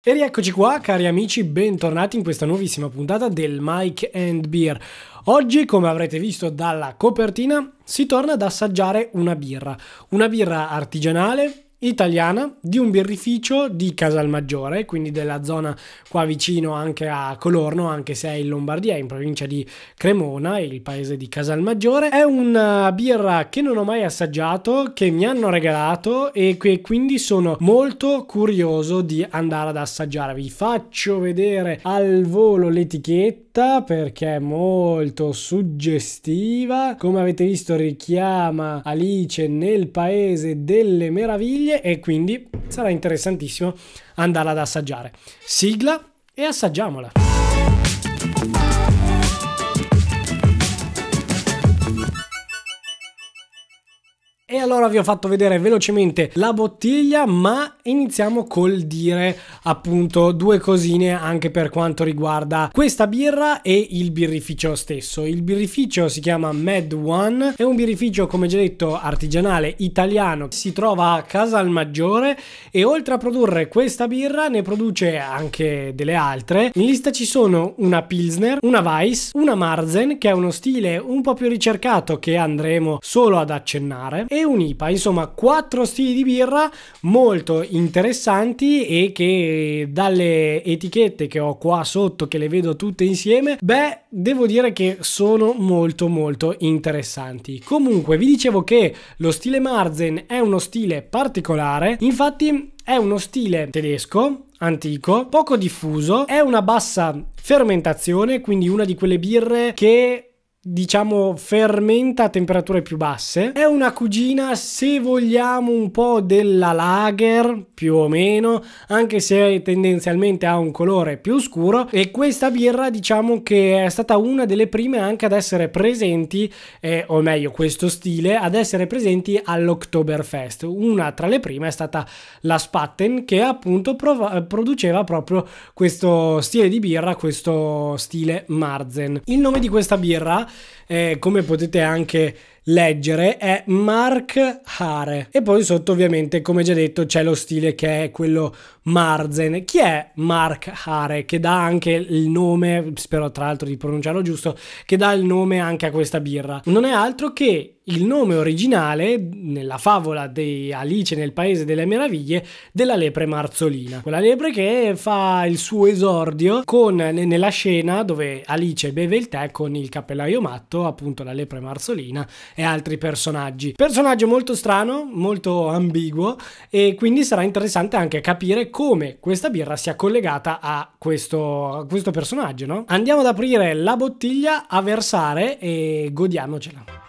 E rieccoci qua cari amici, bentornati in questa nuovissima puntata del Mike and Beer. Oggi, come avrete visto dalla copertina, si torna ad assaggiare una birra, una birra artigianale italiana di un birrificio di Casalmaggiore, quindi della zona qua vicino anche a Colorno, anche se è in Lombardia, in provincia di Cremona, il paese di Casalmaggiore. È una eh, birra che non ho mai assaggiato, che mi hanno regalato e che quindi sono molto curioso di andare ad assaggiare. Vi faccio vedere al volo l'etichetta corta perché è molto suggestiva, come avete visto richiama Alice nel paese delle meraviglie e quindi sarà interessantissimo andarla ad assaggiare. Sigla e assaggiamola! E allora vi ho fatto vedere velocemente la bottiglia, ma iniziamo col dire appunto due cosine anche per quanto riguarda questa birra e il birrificio stesso. Il birrificio si chiama Mad One, è un birrificio come già detto artigianale italiano, si trova a Casalmaggiore e oltre a produrre questa birra ne produce anche delle altre. In lista ci sono una Pilsner, una Weiss, una Marzen che è uno stile un po' più ricercato che andremo solo ad accennare e un'IPA, insomma quattro stili di birra molto interessanti e che dalle etichette che ho qua sotto, che le vedo tutte insieme, beh, devo dire che sono molto molto interessanti. Comunque vi dicevo che lo stile Marzen è uno stile particolare, infatti è uno stile tedesco antico, poco diffuso, è una bassa fermentazione, quindi una di quelle birre che diciamo fermenta a temperature più basse è una cugina se vogliamo un po' della lager più o meno anche se tendenzialmente ha un colore più scuro e questa birra diciamo che è stata una delle prime anche ad essere presenti eh, o meglio questo stile ad essere presenti all'Oktoberfest una tra le prime è stata la Spatten che appunto produceva proprio questo stile di birra questo stile Marzen il nome di questa birra eh, come potete anche leggere è Mark Hare. E poi sotto ovviamente, come già detto, c'è lo stile che è quello Marzen. Chi è Mark Hare? Che dà anche il nome, spero tra l'altro di pronunciarlo giusto, che dà il nome anche a questa birra. Non è altro che il nome originale nella favola di Alice nel Paese delle Meraviglie della lepre marzolina. Quella lepre che fa il suo esordio con, nella scena dove Alice beve il tè con il cappellaio matto, appunto la lepre marzolina, e altri personaggi. Personaggio molto strano, molto ambiguo e quindi sarà interessante anche capire come questa birra sia collegata a questo, a questo personaggio, no? Andiamo ad aprire la bottiglia, a versare e godiamocela.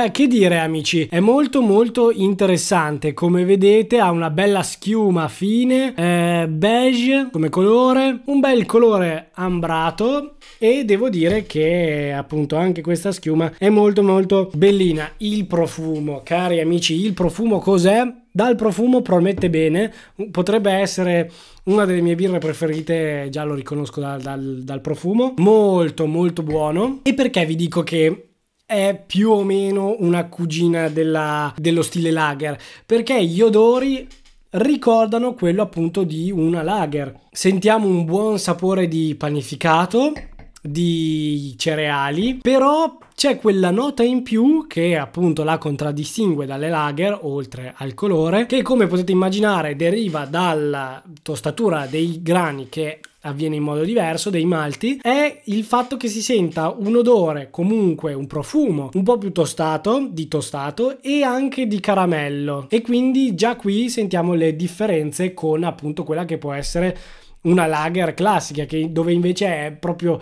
Beh, che dire amici, è molto molto interessante, come vedete ha una bella schiuma fine, eh, beige come colore, un bel colore ambrato e devo dire che appunto anche questa schiuma è molto molto bellina. Il profumo, cari amici, il profumo cos'è? dal profumo promette bene, potrebbe essere una delle mie birre preferite, già lo riconosco dal, dal, dal, profumo, molto molto buono. E perché vi dico che è più o meno una cugina della, dello stile lager, perché gli odori ricordano quello appunto di una lager. Sentiamo un buon sapore di panificato, di cereali, però c'è quella nota in più che appunto la contraddistingue dalle lager, oltre al colore, che come potete immaginare deriva dalla tostatura dei grani che avviene in modo diverso dei malti è il fatto che si senta un odore comunque un profumo un po' più tostato di tostato e anche di caramello e quindi già qui sentiamo le differenze con appunto quella che può essere una lager classica che dove invece è proprio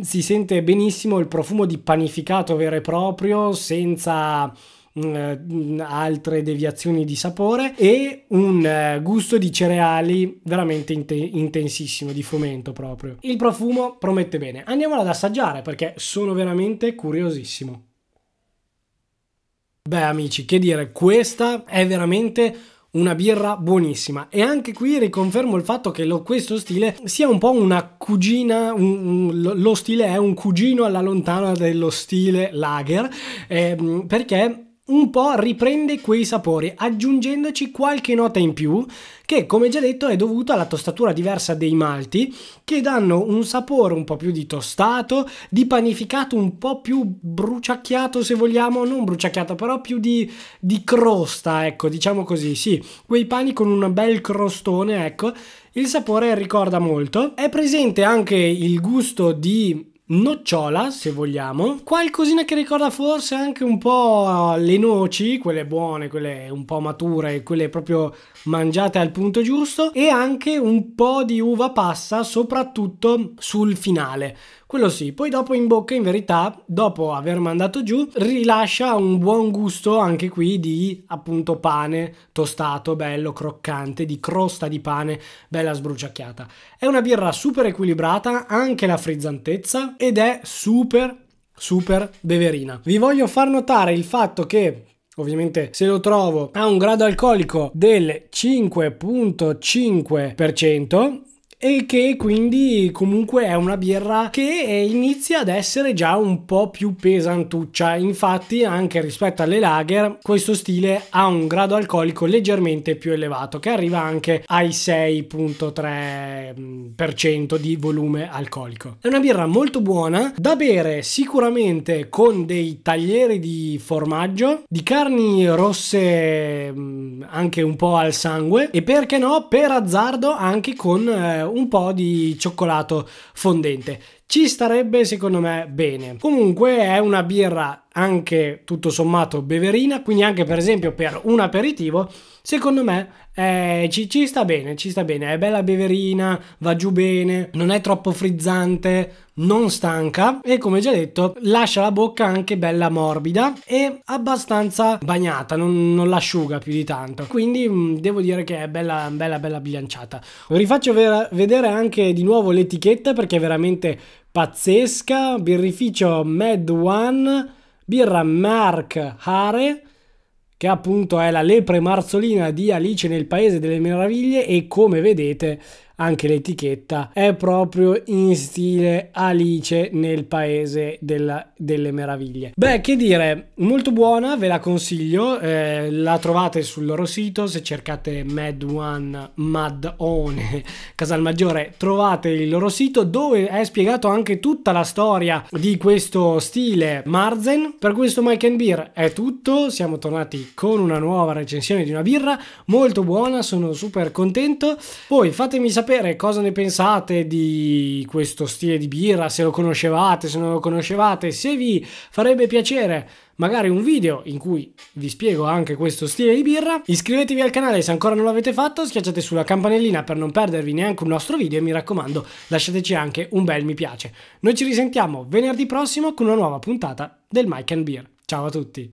si sente benissimo il profumo di panificato vero e proprio senza mh, mm, mm, altre deviazioni di sapore e un uh, gusto di cereali veramente int- intensissimo, di fomento proprio. Il profumo promette bene. Andiamola ad assaggiare perché sono veramente curiosissimo. Beh amici, che dire, questa è veramente una birra buonissima e anche qui riconfermo il fatto che lo, questo stile sia un po' una cugina un, un, lo stile è un cugino alla lontana dello stile lager eh, perché un po' riprende quei sapori aggiungendoci qualche nota in più che come già detto è dovuta alla tostatura diversa dei malti che danno un sapore un po' più di tostato, di panificato un po' più bruciacchiato se vogliamo, non bruciacchiato però più di, di crosta ecco diciamo così sì, quei pani con un bel crostone ecco il sapore ricorda molto, è presente anche il gusto di nocciola, se vogliamo, qualcosina che ricorda forse anche un po' le noci, quelle buone, quelle un po' mature, quelle proprio mangiate al punto giusto, e anche un po' di uva passa, soprattutto sul finale. Quello sì, poi dopo in bocca, in verità, dopo aver mandato giù, rilascia un buon gusto anche qui di appunto pane tostato, bello, croccante, di crosta di pane, bella sbruciacchiata. È una birra super equilibrata, anche la frizzantezza ed è super super beverina. Vi voglio far notare il fatto che ovviamente se lo trovo ha un grado alcolico del 5.5% e che quindi comunque è una birra che inizia ad essere già un po' più pesantuccia. Infatti, anche rispetto alle lager, questo stile ha un grado alcolico leggermente più elevato, che arriva anche ai 6.3% di volume alcolico. È una birra molto buona da bere sicuramente con dei taglieri di formaggio, di carni rosse mm, anche un po' al sangue e perché no, per azzardo anche con eh, un po' di cioccolato fondente ci starebbe secondo me bene. Comunque è una birra anche tutto sommato beverina, quindi anche per esempio per un aperitivo, secondo me eh, ci, ci, sta bene, ci sta bene, è bella beverina, va giù bene, non è troppo frizzante, non stanca e come già detto lascia la bocca anche bella morbida e abbastanza bagnata, non, non l'asciuga più di tanto, quindi mh, mm, devo dire che è bella bella bella bilanciata. Vi faccio vedere anche di nuovo l'etichetta perché è veramente pazzesca, birrificio Mad One, birra Mark Hare, che appunto è la lepre marzolina di Alice nel Paese delle Meraviglie e come vedete anche l'etichetta, è proprio in stile Alice nel paese della, delle meraviglie. Beh, che dire, molto buona, ve la consiglio, eh, la trovate sul loro sito, se cercate Mad One, Mad One, Casalmaggiore, trovate il loro sito dove è spiegato anche tutta la storia di questo stile Marzen. Per questo Mike and Beer è tutto, siamo tornati con una nuova recensione di una birra, molto buona, sono super contento. Poi fatemi sapere sapere cosa ne pensate di questo stile di birra, se lo conoscevate, se non lo conoscevate, se vi farebbe piacere magari un video in cui vi spiego anche questo stile di birra. Iscrivetevi al canale se ancora non l'avete fatto, schiacciate sulla campanellina per non perdervi neanche un nostro video e mi raccomando lasciateci anche un bel mi piace. Noi ci risentiamo venerdì prossimo con una nuova puntata del Mike and Beer. Ciao a tutti!